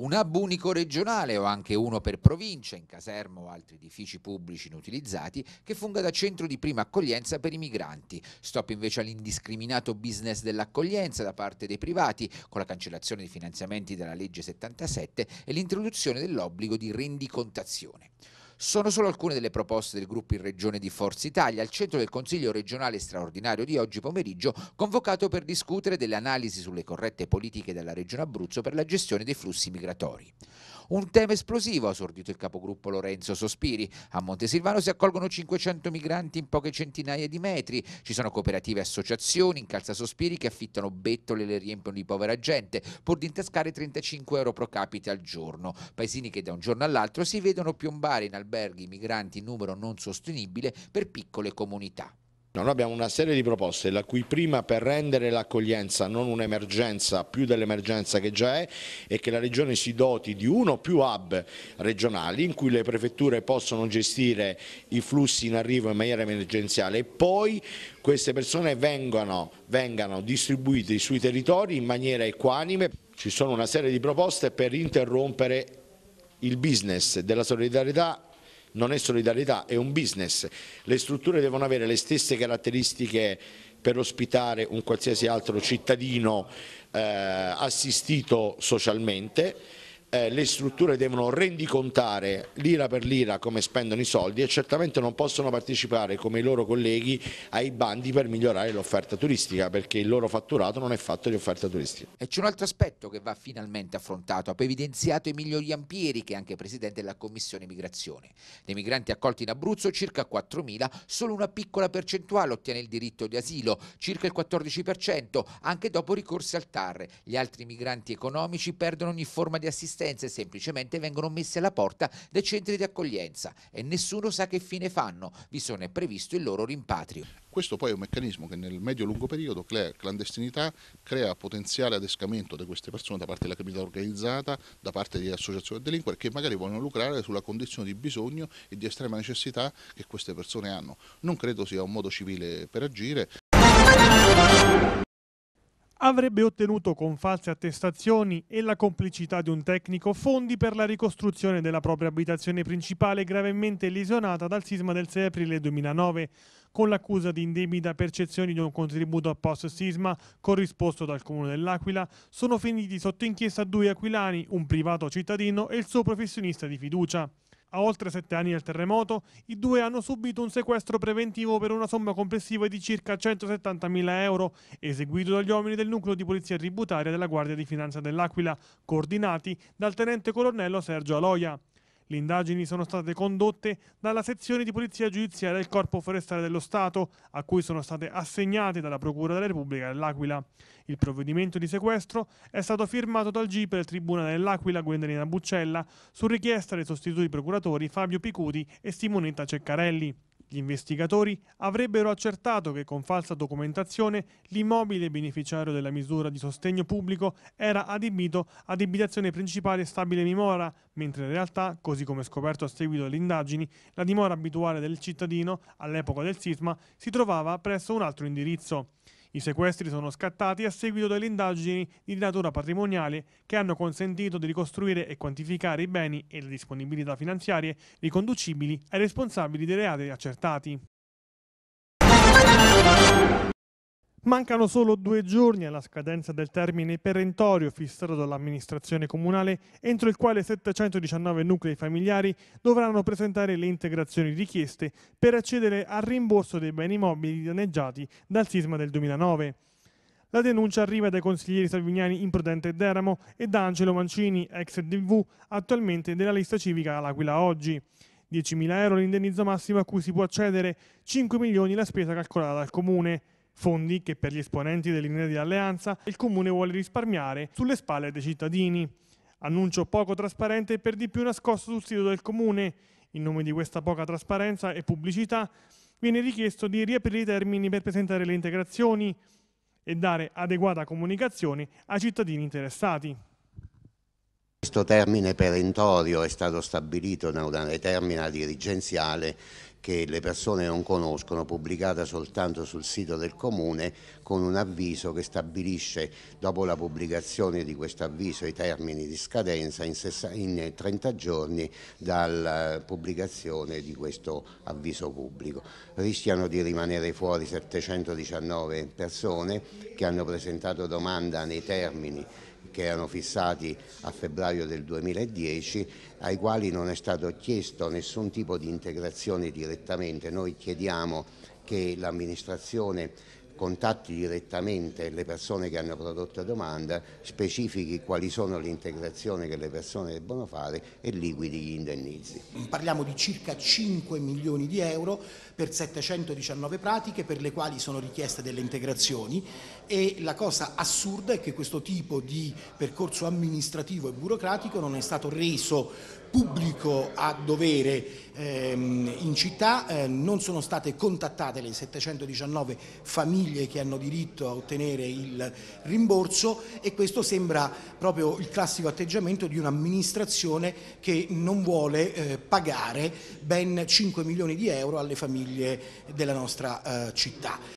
un hub unico regionale o anche uno per provincia in caserma o altri edifici pubblici inutilizzati che funga da centro di prima accoglienza per i migranti. Stop invece all'indiscriminato business dell'accoglienza da parte dei privati con la cancellazione dei finanziamenti della legge 77 e l'introduzione dell'obbligo di rendicontazione. Sono solo alcune delle proposte del gruppo in regione di Forza Italia al centro del Consiglio regionale straordinario di oggi pomeriggio convocato per discutere delle analisi sulle corrette politiche della Regione Abruzzo per la gestione dei flussi migratori. Un tema esplosivo ha asordito il capogruppo Lorenzo Sospiri. A Montesilvano si accolgono 500 migranti in poche centinaia di metri. Ci sono cooperative e associazioni in calza Sospiri che affittano bettole e le riempiono di povera gente, pur di intascare 35 euro pro capite al giorno. Paesini che da un giorno all'altro si vedono piombare in alberghi migranti in numero non sostenibile per piccole comunità noi abbiamo una serie di proposte, la cui prima per rendere l'accoglienza non un'emergenza più dell'emergenza che già è, è che la Regione si doti di uno o più hub regionali in cui le prefetture possono gestire i flussi in arrivo in maniera emergenziale e poi queste persone vengano, vengano distribuite sui territori in maniera equanime. Ci sono una serie di proposte per interrompere il business della solidarietà non è solidarietà, è un business. Le strutture devono avere le stesse caratteristiche per ospitare un qualsiasi altro cittadino eh, assistito socialmente eh, le strutture devono rendicontare lira per lira come spendono i soldi e certamente non possono partecipare come i loro colleghi ai bandi per migliorare l'offerta turistica perché il loro fatturato non è fatto di offerta turistica. E c'è un altro aspetto che va finalmente affrontato, ha evidenziato Emilio Iampieri che è anche presidente della Commissione Migrazione. Dei migranti accolti in Abruzzo circa 4.000, solo una piccola percentuale ottiene il diritto di asilo, circa il 14% anche dopo ricorsi al TAR. Gli altri migranti economici perdono ogni forma di assistenza assistenze semplicemente vengono messe alla porta dai centri di accoglienza e nessuno sa che fine fanno, vi sono è previsto il loro rimpatrio. Questo poi è un meccanismo che nel medio-lungo periodo crea clandestinità, crea potenziale adescamento di queste persone da parte della criminalità organizzata, da parte di associazioni del delinquere che magari vogliono lucrare sulla condizione di bisogno e di estrema necessità che queste persone hanno. Non credo sia un modo civile per agire avrebbe ottenuto con false attestazioni e la complicità di un tecnico fondi per la ricostruzione della propria abitazione principale gravemente lesionata dal sisma del 6 aprile 2009, con l'accusa di indebita percezione di un contributo a post sisma corrisposto dal comune dell'Aquila, sono finiti sotto inchiesta due aquilani, un privato cittadino e il suo professionista di fiducia. A oltre sette anni dal terremoto, i due hanno subito un sequestro preventivo per una somma complessiva di circa 170.000 euro, eseguito dagli uomini del nucleo di polizia tributaria della Guardia di Finanza dell'Aquila, coordinati dal tenente colonnello Sergio Aloia. Le indagini sono state condotte dalla sezione di polizia giudiziaria del Corpo Forestale dello Stato, a cui sono state assegnate dalla Procura della Repubblica dell'Aquila. Il provvedimento di sequestro è stato firmato dal GIP del Tribunale dell'Aquila Gwendalina Buccella su richiesta dei sostituti procuratori Fabio Picuti e Simonetta Ceccarelli. Gli investigatori avrebbero accertato che con falsa documentazione l'immobile beneficiario della misura di sostegno pubblico era adibito ad abitazione principale stabile dimora, mentre in realtà, così come scoperto a seguito delle indagini, la dimora abituale del cittadino all'epoca del sisma si trovava presso un altro indirizzo. I sequestri sono scattati a seguito delle indagini di natura patrimoniale che hanno consentito di ricostruire e quantificare i beni e le disponibilità finanziarie riconducibili ai responsabili dei reati accertati. Mancano solo due giorni alla scadenza del termine perentorio fissato dall'amministrazione comunale entro il quale 719 nuclei familiari dovranno presentare le integrazioni richieste per accedere al rimborso dei beni mobili danneggiati dal sisma del 2009. La denuncia arriva dai consiglieri salviniani Imprudente Deramo e da Angelo Mancini, ex DV, attualmente della lista civica all'Aquila Oggi. 10.000 euro l'indennizzo massimo a cui si può accedere, 5 milioni la spesa calcolata dal comune fondi che per gli esponenti dell'Inea di Alleanza il Comune vuole risparmiare sulle spalle dei cittadini. Annuncio poco trasparente e per di più nascosto sul sito del Comune. In nome di questa poca trasparenza e pubblicità viene richiesto di riaprire i termini per presentare le integrazioni e dare adeguata comunicazione ai cittadini interessati. Questo termine perentorio è stato stabilito da una determina dirigenziale che le persone non conoscono, pubblicata soltanto sul sito del Comune con un avviso che stabilisce dopo la pubblicazione di questo avviso i termini di scadenza in 30 giorni dalla eh, pubblicazione di questo avviso pubblico. Rischiano di rimanere fuori 719 persone che hanno presentato domanda nei termini che erano fissati a febbraio del 2010, ai quali non è stato chiesto nessun tipo di integrazione direttamente. Noi chiediamo che l'amministrazione contatti direttamente le persone che hanno prodotto domanda, specifichi quali sono le integrazioni che le persone debbono fare e liquidi gli indennizi. Parliamo di circa 5 milioni di euro per 719 pratiche per le quali sono richieste delle integrazioni e la cosa assurda è che questo tipo di percorso amministrativo e burocratico non è stato reso pubblico a dovere ehm, in città, eh, non sono state contattate le 719 famiglie che hanno diritto a ottenere il rimborso e questo sembra proprio il classico atteggiamento di un'amministrazione che non vuole eh, pagare ben 5 milioni di euro alle famiglie della nostra eh, città.